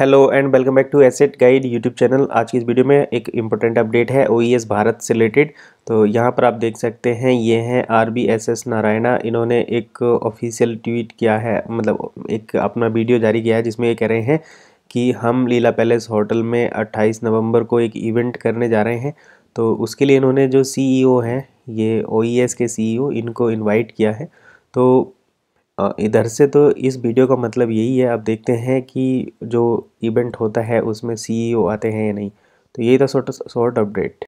hello and welcome back to asset guide YouTube channel आज की इस वीडियो में एक इम्पोर्टेंट अपडेट है ओईएस e भारत से रिलेटेड तो यहाँ पर आप देख सकते हैं ये हैं R B S S Narayana इन्होंने एक ऑफिशियल ट्वीट किया है मतलब एक अपना वीडियो जारी किया है जिसमें ये कह रहे हैं कि हम लीला पैलेस होटल में अट्ठाईस नवम्बर को एक इवेंट करने जा रहे हैं तो उसके लिए इन्होंने जो सी ई ओ हैं ये ओ ई एस के सी ई ओ इनको इन्वाइट किया है तो इधर से तो इस वीडियो का मतलब यही है आप देखते हैं कि जो इवेंट होता है उसमें सीईओ आते हैं या नहीं तो यही था शॉर्ट शॉर्ट अपडेट